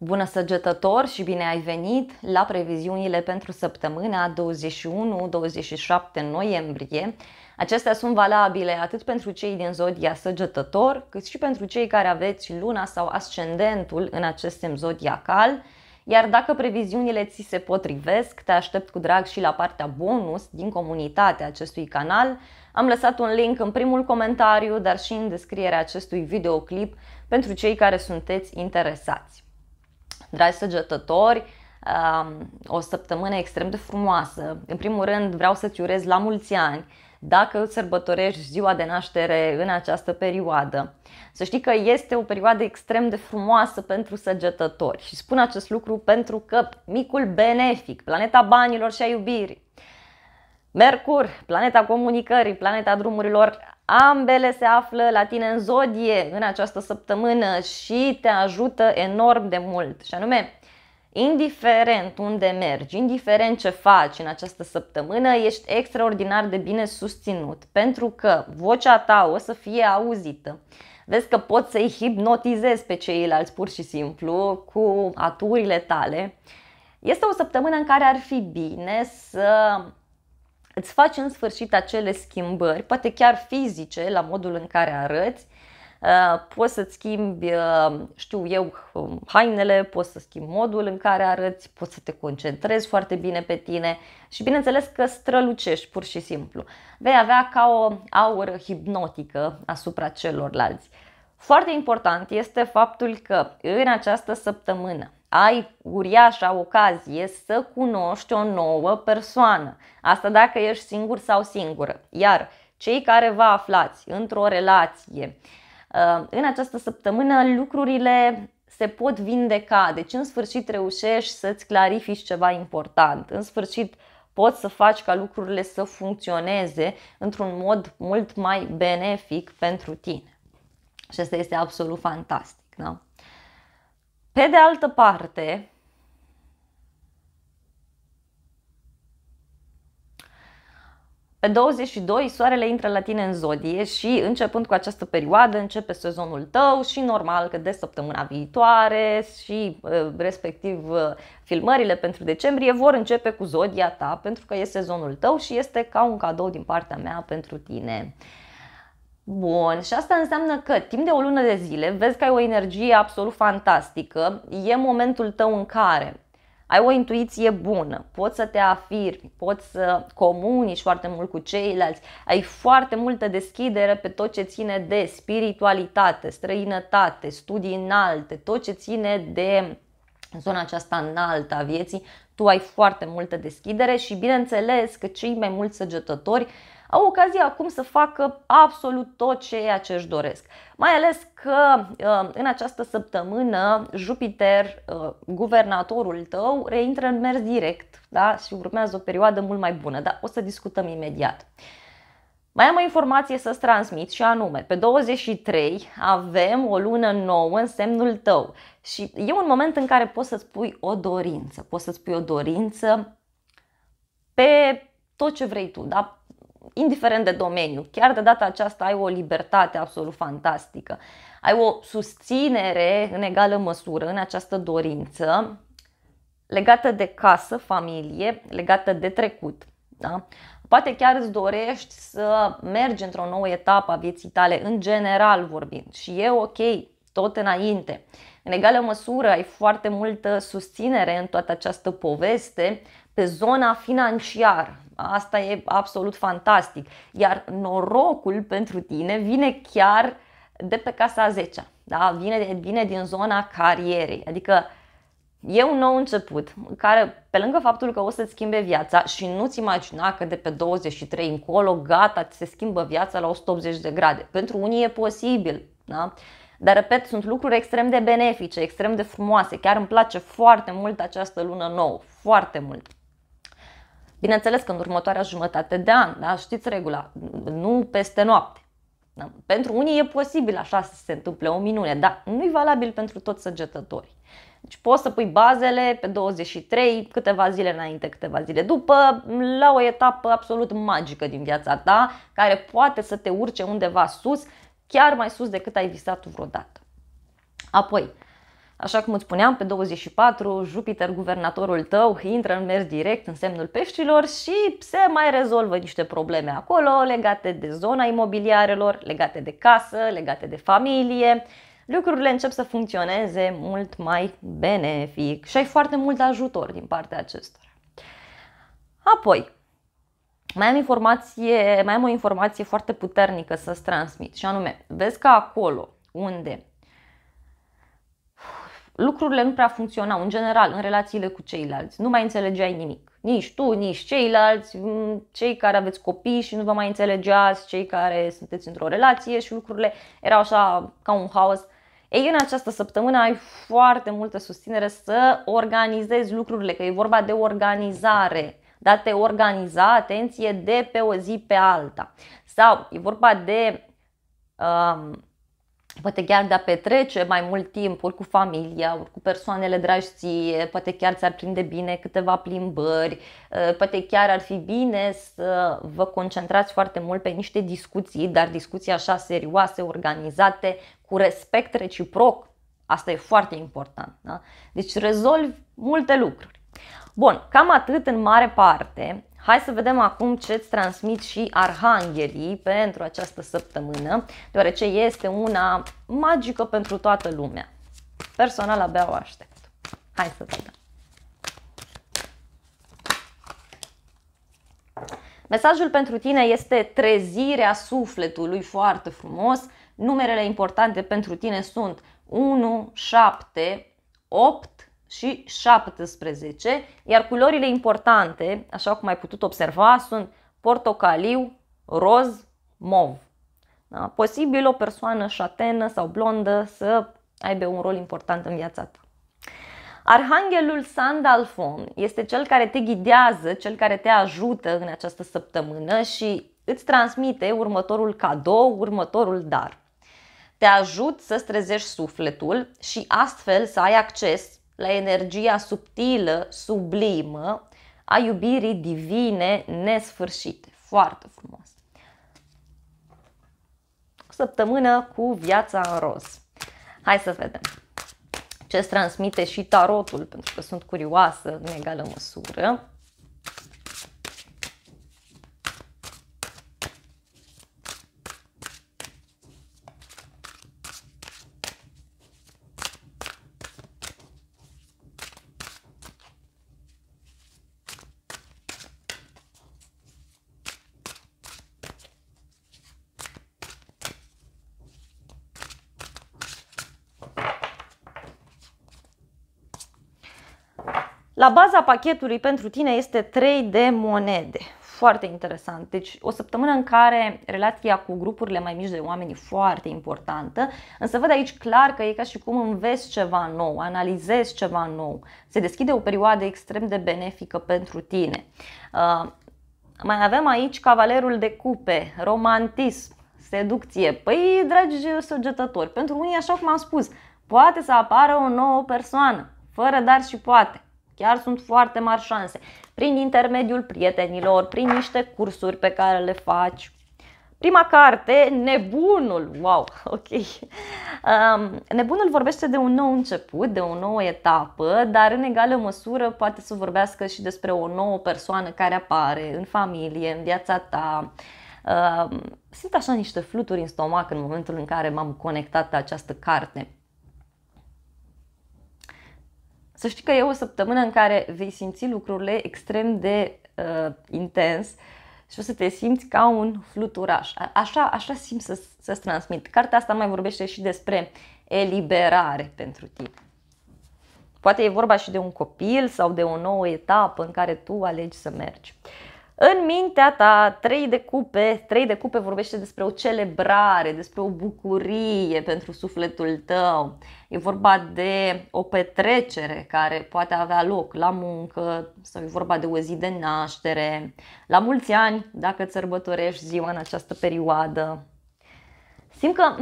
Bună săgetător și bine ai venit la previziunile pentru săptămâna 21-27 noiembrie. Acestea sunt valabile atât pentru cei din zodia săgetător, cât și pentru cei care aveți luna sau ascendentul în acest semn zodiacal. Iar dacă previziunile ți se potrivesc, te aștept cu drag și la partea bonus din comunitatea acestui canal. Am lăsat un link în primul comentariu, dar și în descrierea acestui videoclip pentru cei care sunteți interesați. Dragi săgetători, o săptămână extrem de frumoasă. În primul rând vreau să-ți urez la mulți ani dacă îți sărbătorești ziua de naștere în această perioadă. Să știi că este o perioadă extrem de frumoasă pentru săgetători și spun acest lucru pentru că micul benefic, planeta banilor și a iubirii, Mercur, planeta comunicării, planeta drumurilor, Ambele se află la tine în zodie în această săptămână și te ajută enorm de mult. Și anume, indiferent unde mergi, indiferent ce faci în această săptămână, ești extraordinar de bine susținut pentru că vocea ta o să fie auzită. Vezi că poți să-i hipnotizezi pe ceilalți pur și simplu cu aturile tale. Este o săptămână în care ar fi bine să îți faci în sfârșit acele schimbări, poate chiar fizice, la modul în care arăți, uh, poți să-ți schimbi, uh, știu eu, uh, hainele, poți să schimbi modul în care arăți, poți să te concentrezi foarte bine pe tine și bineînțeles că strălucești pur și simplu. Vei avea ca o aură hipnotică asupra celorlalți. Foarte important este faptul că în această săptămână ai uriașa ocazie să cunoști o nouă persoană. Asta dacă ești singur sau singură. Iar cei care vă aflați într-o relație, uh, în această săptămână lucrurile se pot vindeca, deci în sfârșit reușești să-ți clarifici ceva important, în sfârșit poți să faci ca lucrurile să funcționeze într-un mod mult mai benefic pentru tine. Și asta este absolut fantastic. Da? Pe de altă parte, Pe 22, soarele intră la tine în zodie și începând cu această perioadă începe sezonul tău și normal că de săptămâna viitoare și uh, respectiv uh, filmările pentru decembrie vor începe cu zodia ta pentru că e sezonul tău și este ca un cadou din partea mea pentru tine. Bun, și asta înseamnă că timp de o lună de zile vezi că ai o energie absolut fantastică, e momentul tău în care ai o intuiție bună, poți să te afirmi, poți să comunici foarte mult cu ceilalți, ai foarte multă deschidere pe tot ce ține de spiritualitate, străinătate, studii înalte, tot ce ține de zona aceasta înaltă a vieții, tu ai foarte multă deschidere și bineînțeles că cei mai mulți săgetători uh, au ocazia acum să facă absolut tot ceea ce își doresc. Mai ales că uh, în această săptămână Jupiter, uh, guvernatorul tău, reintră în mers direct da? și urmează o perioadă mult mai bună, dar o să discutăm imediat. Mai am o informație să-ți transmit și anume, pe 23 avem o lună nouă în semnul tău și e un moment în care poți să-ți pui o dorință, poți să-ți pui o dorință pe tot ce vrei tu, da? indiferent de domeniu, chiar de data aceasta ai o libertate absolut fantastică. Ai o susținere în egală măsură în această dorință legată de casă, familie, legată de trecut. Da? Poate chiar îți dorești să mergi într-o nouă etapă a vieții tale, în general vorbind, și e ok, tot înainte. În egală măsură ai foarte multă susținere în toată această poveste pe zona financiară. Asta e absolut fantastic. Iar norocul pentru tine vine chiar de pe casa 10 da? vine, vine din zona carierei. Adică e un nou început care, pe lângă faptul că o să-ți schimbe viața și nu-ți imagina că de pe 23 încolo, gata, ți se schimbă viața la 180 de grade. Pentru unii e posibil, da? Dar, repet, sunt lucruri extrem de benefice, extrem de frumoase. Chiar îmi place foarte mult această lună nouă, foarte mult. Bineînțeles că în următoarea jumătate de an, da? știți regula, nu peste noapte. Da? Pentru unii e posibil așa să se întâmple o minune, dar nu e valabil pentru toți săgetătorii. Deci poți să pui bazele pe 23, câteva zile înainte, câteva zile după, la o etapă absolut magică din viața ta, care poate să te urce undeva sus, chiar mai sus decât ai visat vreodată. Apoi, Așa cum îți spuneam, pe 24, Jupiter, guvernatorul tău, intră în mers direct în semnul peștilor și se mai rezolvă niște probleme acolo legate de zona imobiliarelor, legate de casă, legate de familie. Lucrurile încep să funcționeze mult mai benefic și ai foarte mult ajutor din partea acestora. Apoi, mai am, informație, mai am o informație foarte puternică să-ți transmit și anume, vezi că acolo unde lucrurile nu prea funcționau, în general, în relațiile cu ceilalți. Nu mai înțelegeai nimic. Nici tu, nici ceilalți, cei care aveți copii și nu vă mai înțelegeați, cei care sunteți într-o relație și lucrurile erau așa ca un haos. Ei, în această săptămână ai foarte multă susținere să organizezi lucrurile, că e vorba de organizare. Da, te organiza, atenție, de pe o zi pe alta. Sau e vorba de um, poate chiar de a petrece mai mult timp, ori cu familia, ori cu persoanele dragi ție, poate chiar ți-ar prinde bine câteva plimbări, uh, poate chiar ar fi bine să vă concentrați foarte mult pe niște discuții, dar discuții așa serioase, organizate, cu respect reciproc. Asta e foarte important. Da? Deci rezolvi multe lucruri. Bun, cam atât în mare parte. Hai să vedem acum ce îți transmit și arhanghelii pentru această săptămână, deoarece este una magică pentru toată lumea. Personal abia o aștept. Hai să vedem. Mesajul pentru tine este trezirea sufletului, foarte frumos. Numerele importante pentru tine sunt 1, 7, 8, și 17, iar culorile importante, așa cum ai putut observa, sunt portocaliu, roz, mov. Da? Posibil o persoană șatenă sau blondă să aibă un rol important în viața ta. Arhanghelul Sandalfon este cel care te ghidează, cel care te ajută în această săptămână și îți transmite următorul cadou, următorul dar. Te ajut să-ți trezești sufletul și astfel să ai acces la energia subtilă, sublimă, a iubirii divine nesfârșite. Foarte frumos! O săptămână cu viața în roz. Hai să vedem ce transmite și tarotul, pentru că sunt curioasă în egală măsură. La baza pachetului pentru tine este 3 de monede. Foarte interesant. Deci o săptămână în care relația cu grupurile mai mici de oameni e foarte importantă, însă văd aici clar că e ca și cum înveți ceva nou, analizezi ceva nou. Se deschide o perioadă extrem de benefică pentru tine. Uh, mai avem aici cavalerul de cupe, romantism, seducție. Păi, dragi săgetători, pentru unii, așa cum am spus, poate să apară o nouă persoană, fără dar și poate. Chiar sunt foarte mari șanse. Prin intermediul prietenilor, prin niște cursuri pe care le faci. Prima carte, Nebunul. Wow, ok. Um, nebunul vorbește de un nou început, de o nouă etapă, dar în egală măsură poate să vorbească și despre o nouă persoană care apare în familie, în viața ta. Um, simt așa niște fluturi în stomac în momentul în care m-am conectat la această carte. Să știi că e o săptămână în care vei simți lucrurile extrem de uh, intens și o să te simți ca un fluturaș. așa, așa simt să, să-ți transmit. Cartea asta mai vorbește și despre eliberare pentru tine. Poate e vorba și de un copil sau de o nouă etapă în care tu alegi să mergi. Uh, în mintea ta, trei de cupe, trei de cupe vorbește despre o celebrare, despre o bucurie pentru sufletul tău. E vorba de o petrecere care poate avea loc la muncă sau e vorba de o zi de naștere, la mulți ani, dacă îți sărbătorești ziua în această perioadă. Simt că,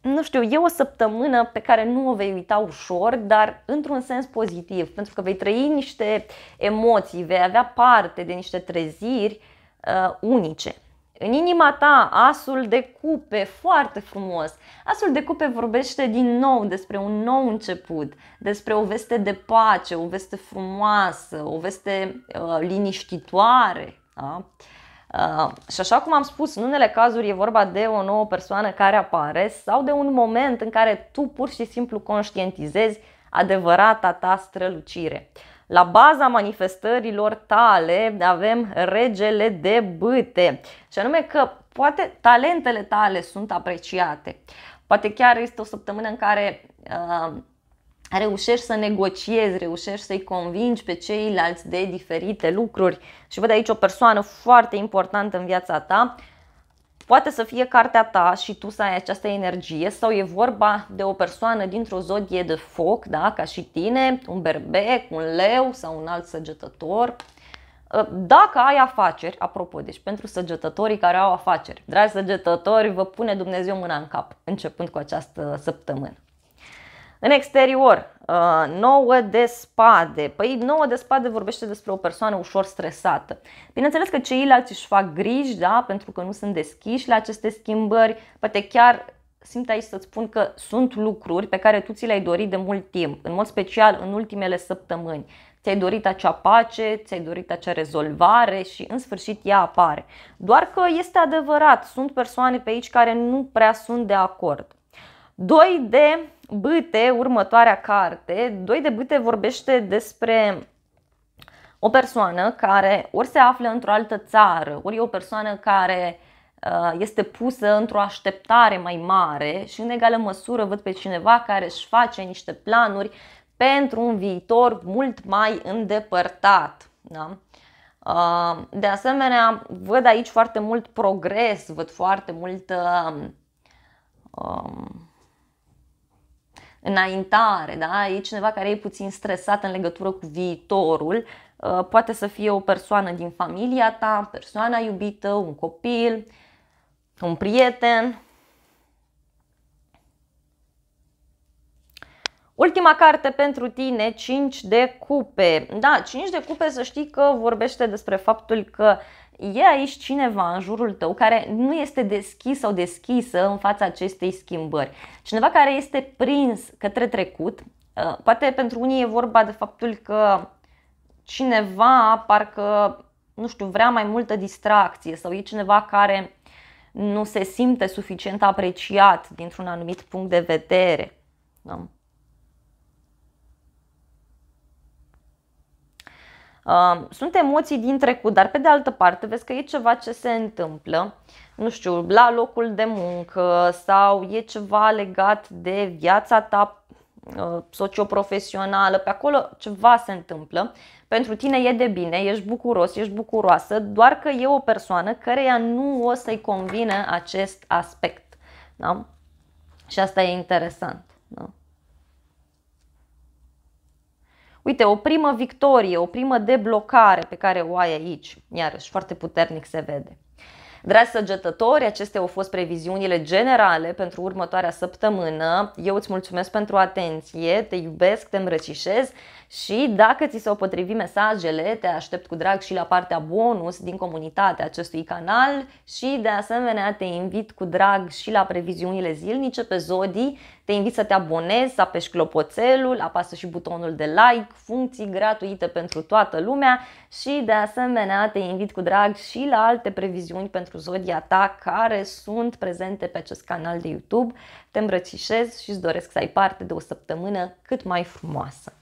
nu știu, e o săptămână pe care nu o vei uita ușor, dar într-un sens pozitiv, pentru că vei trăi niște emoții, vei avea parte de niște treziri uh, unice. În inima ta, asul de cupe, foarte frumos. Asul de cupe vorbește din nou despre un nou început, despre o veste de pace, o veste frumoasă, o veste uh, liniștitoare. Da? Uh, Uh, și așa cum am spus, în unele cazuri e vorba de o nouă persoană care apare sau de un moment în care tu pur și simplu conștientizezi adevărata ta strălucire. La baza manifestărilor tale avem regele de bâte, și anume că poate talentele tale sunt apreciate. Poate chiar este o săptămână în care uh, reușești să negociezi, reușești să-i convingi pe ceilalți de diferite lucruri. Și văd aici o persoană foarte importantă în viața ta. Poate să fie cartea ta și tu să ai această energie sau e vorba de o persoană dintr-o zodie de foc, da, ca și tine, un berbec, un leu sau un alt săgetător. Ă, dacă ai afaceri, apropo, deci pentru săgetătorii care au afaceri, dragi săgetători, vă pune Dumnezeu mâna în cap începând cu această săptămână. În exterior, uh, nouă de spade. Păi nouă de spade vorbește despre o persoană ușor stresată. Bineînțeles că ceilalți își fac griji, da, pentru că nu sunt deschiși la aceste schimbări. Poate chiar simt aici să-ți spun că sunt lucruri pe care tu ți le-ai dorit de mult timp, în mod special în ultimele săptămâni. Ți-ai dorit acea pace, ți-ai dorit acea rezolvare și în sfârșit ea apare. Doar că este adevărat, sunt persoane pe aici care nu prea sunt de acord. Doi de bâte, următoarea carte, Doi de bâte vorbește despre o persoană care ori se află într-o altă țară, ori e o persoană care uh, este pusă într-o așteptare mai mare și în egală măsură văd pe cineva care își face niște planuri pentru un viitor mult mai îndepărtat. Da? Uh, de asemenea, văd aici foarte mult progres, văd foarte mult um, um înaintare, da? e cineva care e puțin stresat în legătură cu viitorul, uh, poate să fie o persoană din familia ta, persoana iubită, un copil, un prieten. Ultima carte pentru tine, 5 de cupe. Da, 5 de cupe să știi că vorbește despre faptul că uh, e aici cineva în jurul tău care nu este deschis sau deschisă în fața acestei schimbări. Cineva care este prins către trecut, ă, poate pentru unii e vorba de faptul că cineva parcă, nu știu, vrea mai multă distracție sau e cineva care nu se simte suficient apreciat dintr-un anumit punct de vedere. Da? Sunt emoții din trecut, dar pe de altă parte vezi că e ceva ce se întâmplă, nu știu, la locul de muncă sau e ceva legat de viața ta uh, socioprofesională, pe acolo ceva se întâmplă, pentru tine e de bine, ești bucuros, ești bucuroasă, doar că e o persoană căreia nu o să-i convine acest aspect. Da? Și asta e interesant. Da? Uite, o primă victorie, o primă deblocare pe care o ai aici, iarăși foarte puternic se vede. Dragi săgetători, acestea au fost previziunile generale pentru următoarea săptămână. Eu îți mulțumesc pentru atenție, te iubesc, te îmbrățișez. Și dacă ți s-au potrivit mesajele, te aștept cu drag și la partea bonus din comunitatea acestui canal și de asemenea te invit cu drag și la previziunile zilnice pe Zodii. Te invit să te abonezi, să apeși clopoțelul, apasă și butonul de like, funcții gratuite pentru toată lumea și de asemenea te invit cu drag și la alte previziuni pentru zodia ta care sunt prezente pe acest canal de YouTube. Te îmbrățișez și îți doresc să ai parte de o săptămână cât mai frumoasă.